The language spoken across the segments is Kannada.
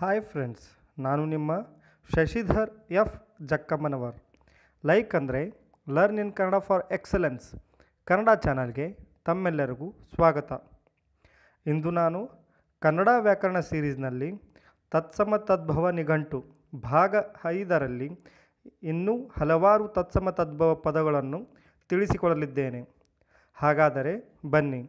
ಹಾಯ್ ಫ್ರೆಂಡ್ಸ್ ನಾನು ನಿಮ್ಮ ಶಶಿಧರ್ ಎಫ್ ಜಕ್ಕಮ್ಮನವರ್ ಲೈಕ್ ಅಂದರೆ learn in Kannada for excellence Kannada ಚಾನಲ್ಗೆ ತಮ್ಮೆಲ್ಲರಿಗೂ ಸ್ವಾಗತ ಇಂದು ನಾನು ಕನ್ನಡ ವ್ಯಾಕರಣ ಸೀರೀಸ್ನಲ್ಲಿ ತತ್ಸಮ ತದ್ಭವ ನಿಘಂಟು ಭಾಗ ಐದರಲ್ಲಿ ಇನ್ನೂ ಹಲವಾರು ತತ್ಸಮ ತದ್ಭವ ಪದಗಳನ್ನು ತಿಳಿಸಿಕೊಳ್ಳಲಿದ್ದೇನೆ ಹಾಗಾದರೆ ಬನ್ನಿ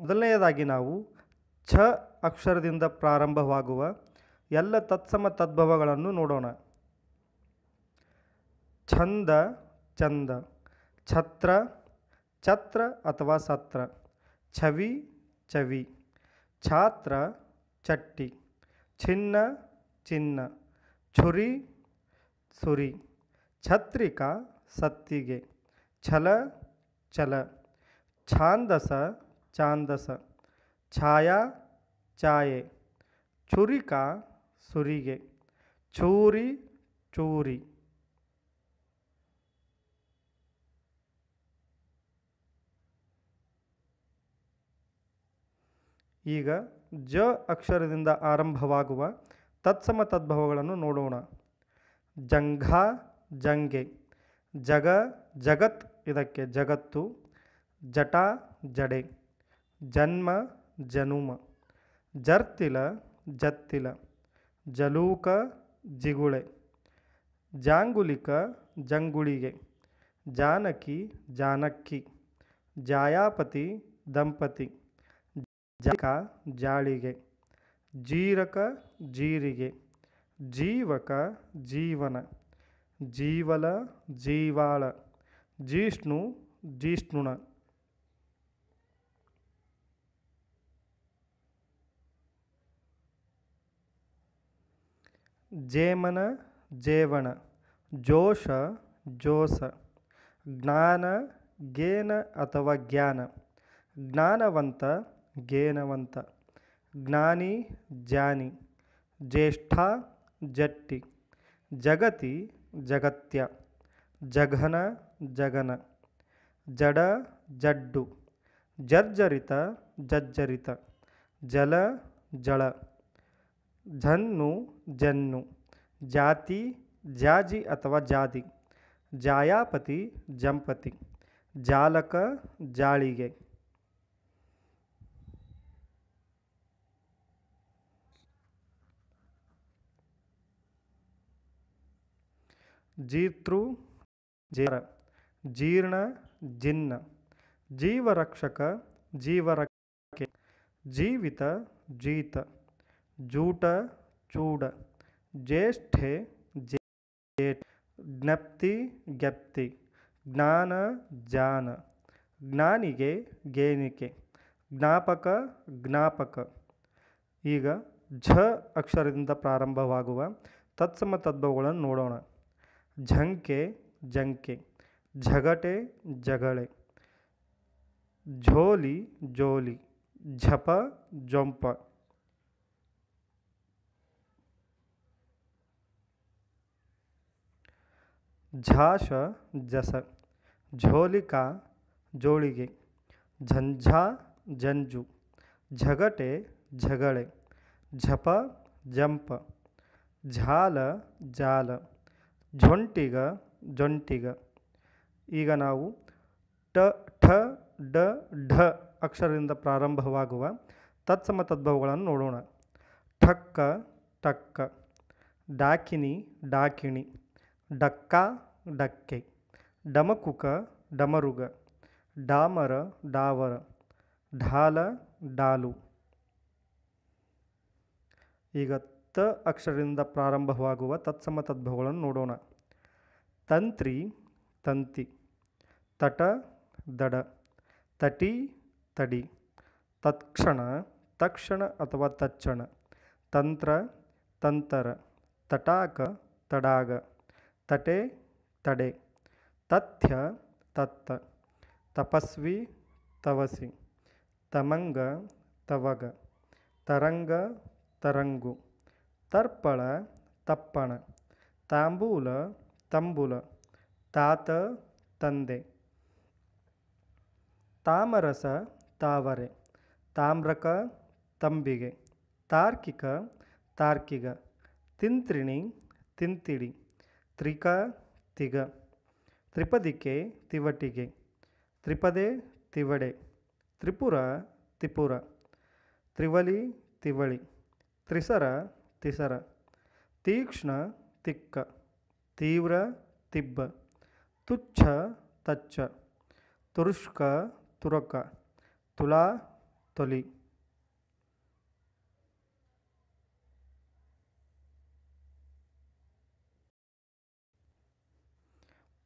ಮೊದಲನೆಯದಾಗಿ ನಾವು ಛ ಅಕ್ಷರದಿಂದ ಪ್ರಾರಂಭವಾಗುವ ಎಲ್ಲ ತತ್ಸಮ ತದ್ಭವಗಳನ್ನು ನೋಡೋಣ ಛಂದ ಚಂದ ಛತ್ರ ಛತ್ರ ಅಥವಾ ಸತ್ರ ಛವಿ ಚವಿ ಛಾತ್ರ ಚಟ್ಟಿ ಛಿನ್ನ ಚಿನ್ನ ಛುರಿ ಸುರಿ ಛತ್ರಿಕಾ ಸತ್ತಿಗೆ ಛಲ ಛಲ ಛಾಂದಸ ಛಾಂದಸ ಛಾಯಾ ಛಾಯೆ ಚುರಿಕಾ ಸುರಿಗೆ ಚೂರಿ ಚೂರಿ ಈಗ ಜ ಅಕ್ಷರದಿಂದ ಆರಂಭವಾಗುವ ತತ್ಸಮ ತದ್ಭವಗಳನ್ನು ನೋಡೋಣ ಜಂಘ ಜಂಗೆ ಜಗ ಜಗತ್ ಇದಕ್ಕೆ ಜಗತ್ತು ಜಟ ಜಡೆ ಜನ್ಮ ಜನುಮ ಜರ್ತಿಲ ಜತ್ತಿಲ ಜಲೂಕ ಜಿಗುಳೆ ಜಾಂಗುಲಿಕ ಜಂಗುಳಿಗೆ ಜಾನಕಿ ಜಾನಕ್ಕಿ ಜಾಯಾಪತಿ ದಂಪತಿ ಜಕ ಜಾಳಿಗೆ ಜೀರಕ ಜೀರಿಗೆ ಜೀವಕ ಜೀವನ ಜೀವಲ ಜೀವಾಳ ಜೀಷ್ಣು ಜೀಷ್ಣುಣ ಜೇಮನ ಜೇವಣ ಜೋಷ ಜೋಸ ಜ್ಞಾನ ಗೇನ ಅಥವಾ ಜ್ಞಾನ ಜ್ಞಾನವಂತ ಗೇನವಂತ ಜ್ಞಾನಿ ಜಾನಿ ಜ್ಯೇಷ್ಠ ಜಟ್ಟಿ ಜಗತಿ ಜಗತ್ಯ ಜಘನ ಜಗನ ಜಡ ಜಡ್ಡು ಜರ್ಜರಿತ ಜರ್ಜರಿತ ಜಲ ಜಳ ಝನ್ನು ಜನ್ನು ಜಾತಿ ಜಾಜಿ ಅಥವಾ ಜಾದಿ ಜಾಯಾಪತಿ ಜಂಪತಿ ಜಾಲಕ ಜಾಳಿಗೆ ಜೀತೃ ಜೇರ ಜೀರ್ಣ ಜಿನ್ನ ಜೀವರಕ್ಷಕ ಜೀವರಕ್ಷಕೆ ಜೀವಿತ ಜೀತ जूटा चूडा जेष्ठे जेठ ज्ञापती ग्यपती ज्ञान जान ज्ञानिके गेनिके ज्ञापक ज्ञापक ಈಗ ಝ ಅಕ್ಷರದಿಂದ ಪ್ರಾರಂಭವಾಗುವ ತತ್ಸಮ ತದ್ಭವಗಳನ್ನು ನೋಡೋಣ ಝಂಕೆ ಜಂಕೆ ಝಗಟೆ ಜಗಳೆ ಝೋಲಿ ಜೋಲಿ ಝಪ ಜೊಂಪಾ ಝಾಷ ಜಸ ಝೋಲಿಕಾ ಜೋಳಿಗೆ ಝಂಝಾ ಜಂಜು ಝಗಟೆ ಝಗಳೆ ಝಪ ಜಂಪ ಝಾಲ ಜಾಲ ಝೊಂಟಿಗ ಜೊಂಟಿಗ ಈಗ ನಾವು ಟ ಠ ಡ ಢ ಅಕ್ಷರದಿಂದ ಪ್ರಾರಂಭವಾಗುವ ತತ್ಸಮ ತದ್ಭವಗಳನ್ನು ನೋಡೋಣ ಠಕ್ಕ ಟಕ್ಕ ಡಾಕಿನಿ ಡಾಕಿಣಿ ಡಕ್ಕ ಡಕ್ಕೆ ಡಮಕುಕ ಡಮರುಗ ಡಾಮರ ಡಾವರ ಢಾಲ ಡಾಲು ಈಗ ತ ಅಕ್ಷರದಿಂದ ಪ್ರಾರಂಭವಾಗುವ ತತ್ಸಮ ತದ್ಭವಗಳನ್ನು ನೋಡೋಣ ತಂತ್ರಿ ತಂತಿ ತಟ ದಡ ತಟಿ ತಡಿ ತತ್ಕ್ಷಣ ತಕ್ಷಣ ಅಥವಾ ತಕ್ಷಣ ತಂತ್ರ ತಂತರ ತಟಾಕ ತಡಾಗ ತಟೆ ತಡೆ ತಥ್ಯ ತತ್ತ ತಪಸ್ವಿ ತವಸಿ ತಮಂಗ ತವಗ ತರಂಗ ತರಂಗು ತರ್ಪಣ ತಪ್ಪಣ ತಾಂಬೂಲ ತಂಬುಲ ತಾತ ತಂದೆ ತಾಮರಸ ತಾವರೆ ತಾಮ್ರಕ ತಂಬಿಗೆ ತಾರ್ಕಿಕ ತಾರ್ಕಿಗ ತಿಂತ್ರಿಣಿ ತಿಂತಿಡಿ ತ್ರಿಕಾ ತಿಗ ತ್ರಿಪದಿಕೆ ತಿವಟಿಗೆ ತ್ರಿಪದೆ ತಿವಡೆ ತ್ರಿಪುರ ತಿಪುರ ತ್ರಿವಲಿ ತಿವಳಿ ತ್ರಿಸರ ತಿಸರ ತೀಕ್ಷ್ಣ ತಿಕ್ಕ ತೀವ್ರ ತಿಬ್ಬ ತುಚ್ಛ ತಚ್ಚ ತುರುಷ್ಕ ತುರಕ ತುಲಾ ತೊಲಿ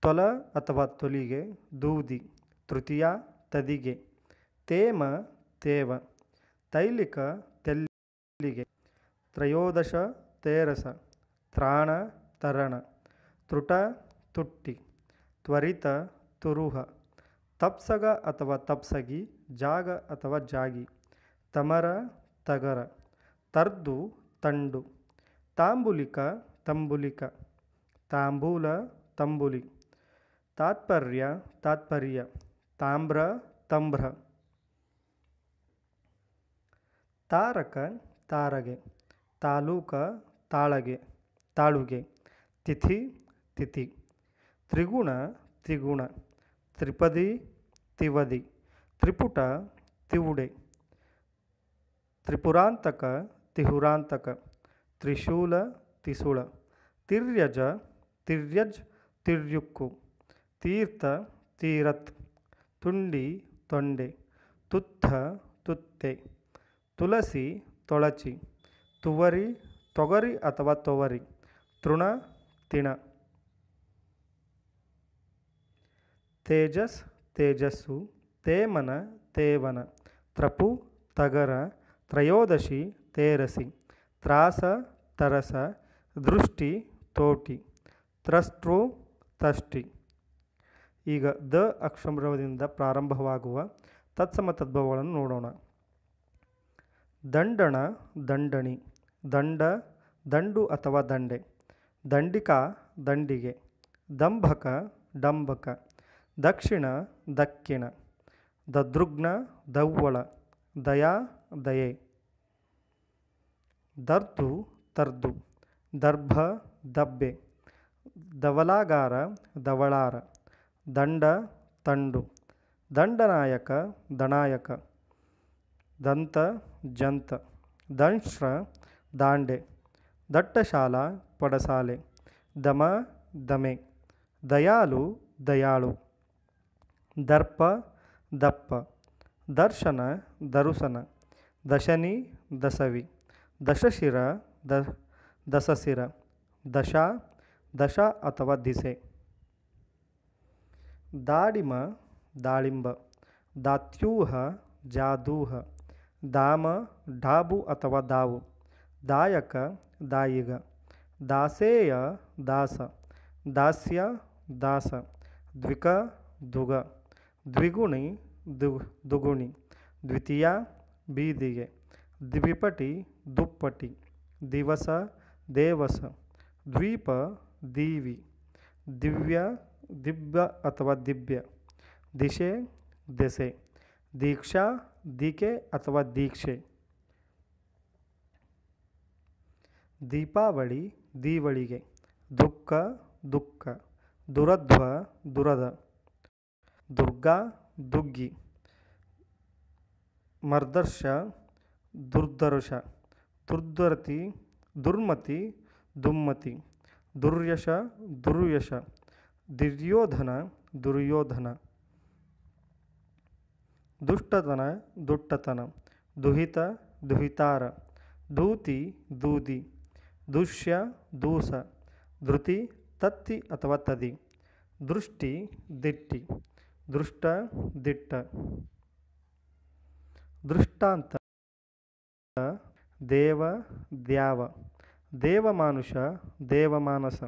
ತೊಲ ಅಥವಾ ತೊಲಿಗೆ ದೂದಿ ತೃತೀಯ ತದಿಗೆ ತೇಮ ತೇವ ತೈಲಿಕ ತೆಲ್ಲಿಗೆ ತ್ರಯೋದಶ ತೇರಸ ತ್ರಾಣ ತರಣ ತೃಟ ತುಟ್ಟಿ ತ್ವರಿತ ತುರುಹ ತಪ್ಸಗ ಅಥವಾ ತಪ್ಸಗಿ ಜಾಗ ಅಥವಾ ಜಾಗಿ ತಮರ ತಗರ ತರ್ದು ತಂಡು ತಾಂಬುಲಿಕ ತಂಬುಲಿಕ ತಾಂಬೂಲ ತಂಬುಲಿ तात्पर्य तात्पर्य ताम्र तम्र तारक तारगे तालूक ताळगे ताळुगे तिथि तिथि त्रिगुण त्रिगुण त्रिपदी तिवदि त्रिपुट तिवुडे त्रिपुरांतक तिहुरांतक त्रिशूल तिशूल तिर्यज तिर्यज तिर्युक्कू ತೀರ್ಥ ತೀರತ್ ತುಂಡಿ ತೊಂಡೆ ತುತ್ತ ತುತ್ತೆ ತುಳಸಿ ತೊಳಚಿ ತುವರಿ ತೊಗರಿ ಅಥವಾ ತೊವರಿ ತೃಣ ತಿಣ ತೇಜಸ್ ತೇಜಸ್ಸು ತೇಮನ ತೇವನ ತ್ರಪು ತಗರ ತ್ರಯೋದಶಿ ತೇರಸಿ ತ್ರಾಸ ತರಸ ದೃಷ್ಟಿ ತೋಟಿ ತ್ರಷ್ಟೃ ತಷ್ಟಿ ಈಗ ದ ಅಕ್ಷಮ್ರವದಿಂದ ಪ್ರಾರಂಭವಾಗುವ ತತ್ಸಮ ತದ್ಭವಗಳನ್ನು ನೋಡೋಣ ದಂಡಣ ದಂಡಣಿ ದಂಡ ದಂಡು ಅಥವಾ ದಂಡೆ ದಂಡಿಕ ದಂಡಿಗೆ ದಂಭಕ ಡಂಬಕ ದಕ್ಷಿಣ ದಕ್ಕಿಣ ದದೃಗ್ನ ದವ್ವಳ ದಯಾ ದಯೆ ದರ್ದು ತರ್ದು ದರ್ಭ ದಬ್ಬೆ ದವಲಾಗಾರ ದವಳಾರ ದಂಡ ತಂಡು ದಂಡನಾಯಕ ದನಾಯಕ ದಂತ ಜಂತ ದಂಶ್ರ ದಾಂಡೆ ದಟ್ಟಶಾಲಾ ಪಡಸಾಲೆ ದಮ ದಮೆ ದಯಾಲು ದಯಾಳು ದರ್ಪ ದಪ್ಪ ದರ್ಶನ ದರುಸನ ದಶನಿ ದಸವಿ ದಶಶಿರ ದ ದಸಸಿರ ದಶಾ ದಶಾ ಅಥವಾ ದಿಸೆ दाडिम दाळिंब दात्यूह ಜಾದೂಹ ದಾಮ ಡಾಬು ಅಥವಾ ದಾವು ದಾಯಕ ದಾಯಿಗ ದಾಸೇಯ ದಾಸ ದಾಸ್ಯ ದಾಸ ದ್ವಿಕ ದುಗ ದ್ವಿಗುಣಿ ದು ದುಗುಣಿ ದ್ವಿತೀಯ ಬೀದಿಗೆ ದ್ವಿಪಟಿ ದುಪ್ಪಟಿ ದಿವಸ ದೇವಸ ದ್ವೀಪ ದೀವಿ ದಿವ್ಯ ದಿಬ್ಬ ಅಥವಾ ದಿಬ್ಯ ದಿಶೆ ದೆಸೆ ದೀಕ್ಷಾ ದೀಕೆ ಅಥವಾ ದೀಕ್ಷೆ ದೀಪಾವಳಿ ದೀವಳಿಗೆ ದುಃಖ ದುಃಖ ದುರಧ್ವ ದುರದ ದುರ್ಗಾ ದುಗ್ಗಿ ಮರ್ದರ್ಶ ದುರ್ದರುಷ ದುರ್ದರತಿ ದುರ್ಮತಿ ದುಮ್ಮತಿ ದುರ್ಯಶ ದುರ್ಯಶ ದುರ್ಯೋಧನ ದುರ್ಯೋಧನ ದುಷ್ಟತನ ದುಟ್ಟತನ ದುಹಿತ ದುಹಿತಾರ ದೂತಿ ದೂದಿ ದುಷ್ಯ ದೂಸ ಧೃತಿ ತತ್ತಿ ಅಥವಾ ತದಿ ದೃಷ್ಟಿ ದಿಟ್ಟಿ ದೃಷ್ಟ ದಿಟ್ಟ ದೃಷ್ಟಾಂತ ದೇವ ದ್ಯಾವ ದೇವಮಾನುಷ ದೇವಮಾನಸ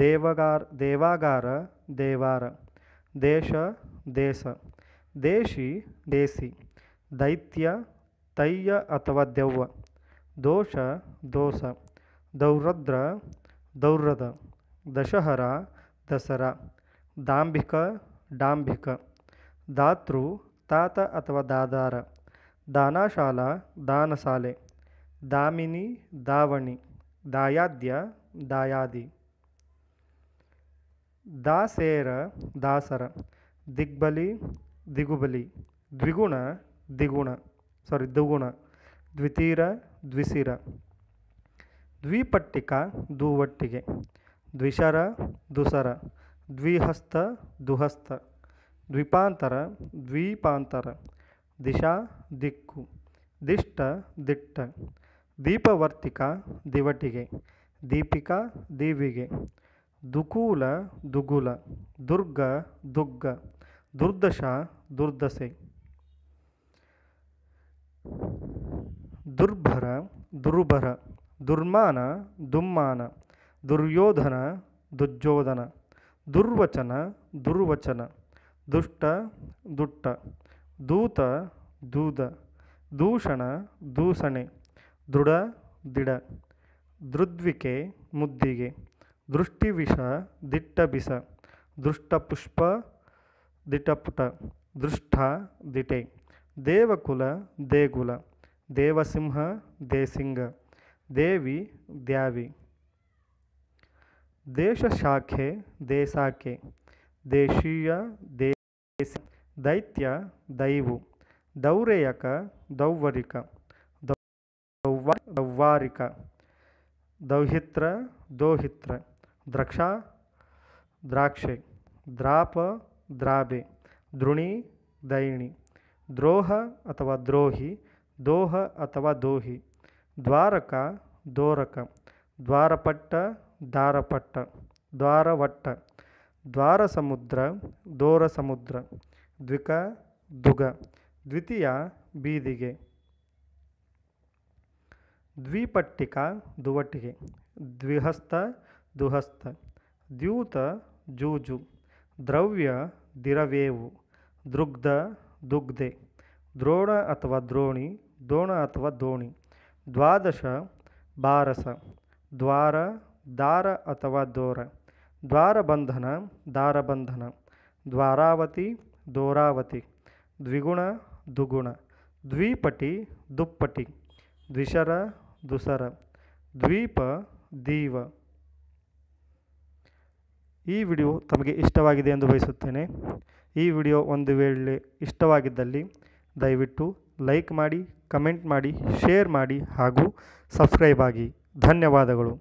ದೇವಗಾರ ದೇವಾಗಾರ ದೇವಾರ ದೇಶ ದೇಶ ದೇಶಿ ದೇಸಿ ದೈತ್ಯ ತೈಯ ಅಥವಾ ದೆವ್ವ ದೋಷ ದೋಸ ದೌರದ್ರ ದೌರ್ರದ ದಶಹರ ದಸರಾ ದಾಂಭಿಕ ಡಾಂಭಿಕ ದಾತೃ ತಾತ ಅಥವಾ ದಾದಾರ ದಾನಶಾಲ ದಾನಸಾಲೆ ದಾಮಿನಿ ದಾವಣಿ ದಾಯಾದ್ಯ ದಾಯಾದಿ ದಾಸೇರ ದಾಸರ ದಿಗ್ಬಲಿ ದಿಗುಬಲಿ ದ್ವಿಗುಣ ದಿಗುಣ ಸಾರಿ ದ್ವಿಗುಣ ದ್ವಿತೀರ ದ್ವಿಸಿರ ದ್ವಿಪಟ್ಟಿಕ ದುವಟ್ಟಿಗೆ ದ್ವಿಶರ ದುಸರ ದ್ವಿಹಸ್ತ ದುಹಸ್ತ ದ್ವಿಪಾಂತರ ದ್ವೀಪಾಂತರ ದಿಶಾ ದಿಕ್ಕು ದಿಷ್ಟ ದಿಟ್ಟ ದೀಪವರ್ತಿಕ ದಿವಟಿಗೆ ದೀಪಿಕಾ ದೀವಿಗೆ ದುಕೂಲ ದುಗುಲ ದುರ್ಗ ದುಗ್ಗ ದುರ್ದಶ ದುರ್ದಸೆ ದುರ್ಭರ ದುರ್ಬರ ದುರ್ಮಾನ ದುಮ್ಮಾನ ದುರ್ಯೋಧನ ದುರ್ಜೋಧನ ದುರ್ವಚನ ದುರ್ವಚನ ದುಷ್ಟ ದುಟ್ಟ ದೂತ ದೂದ ದೂಷಣ ದೂಷಣೆ ದೃಢ ದಿಡ ದೃದ್ವಿಕೆ ಮುದ್ದಿಗೆ दृष्टि विष दिट्ट बिष दृष्ट पुष्प दिटपुट दृष्ट दिटे देवकुल देगुल देवसिंह देसिंग देवी द्यावी देश शाखे देशाखे देशीय देश दैत्य दैव दौरेयक दौवरिक दौ दौ्वारिक दौहित्र दोहित्र ದ್ರಕ್ಷ ದ್ರಾಕ್ಷೆ ದ್ರಾಪ ದ್ರಾಬೆ ದ್ರೋಣಿ ದೈಣಿ ದ್ರೋಹ ಅಥವಾ ದ್ರೋಹಿ ದೋಹ ಅಥವಾ ದೋಹಿ ದ್ವಾರಕ ದೋರಕ ದ್ವಾರಪಟ್ಟ ದಾರಪಟ್ಟ ದ್ವಾರವಟ್ಟ ದ್ವಾರ ಸಮುದ್ರ ದೋರ ಸಮುದ್ರ ದ್ವಿಕ ದುಗ ದ್ವಿತೀಯ ಬೀದಿಗೆ ದ್ವಿಪಟ್ಟಿಕ ದುವಟಿಗೆ ದ್ವಿಹಸ್ತ दुहस्थ द्यूत जूजु द्रव्य दिवेव दृग्ध दुग्धे द्रोण अथवा द्रोणी दोण अथवा दोणि द्वादश बारस द्वार दार अथवा दोर दार बंधन द्वारावती दोरावती द्विगुण दुगुण द्विपटी दुप्पटी द्विशर दुसर द्वीप दीव ಈ ವಿಡಿಯೋ ತಮಗೆ ಇಷ್ಟವಾಗಿದೆ ಎಂದು ಬಯಸುತ್ತೇನೆ ಈ ವಿಡಿಯೋ ಒಂದು ವೇಳೆ ಇಷ್ಟವಾಗಿದ್ದಲ್ಲಿ ದಯವಿಟ್ಟು ಲೈಕ್ ಮಾಡಿ ಕಮೆಂಟ್ ಮಾಡಿ ಶೇರ್ ಮಾಡಿ ಹಾಗೂ ಸಬ್ಸ್ಕ್ರೈಬ್ ಆಗಿ ಧನ್ಯವಾದಗಳು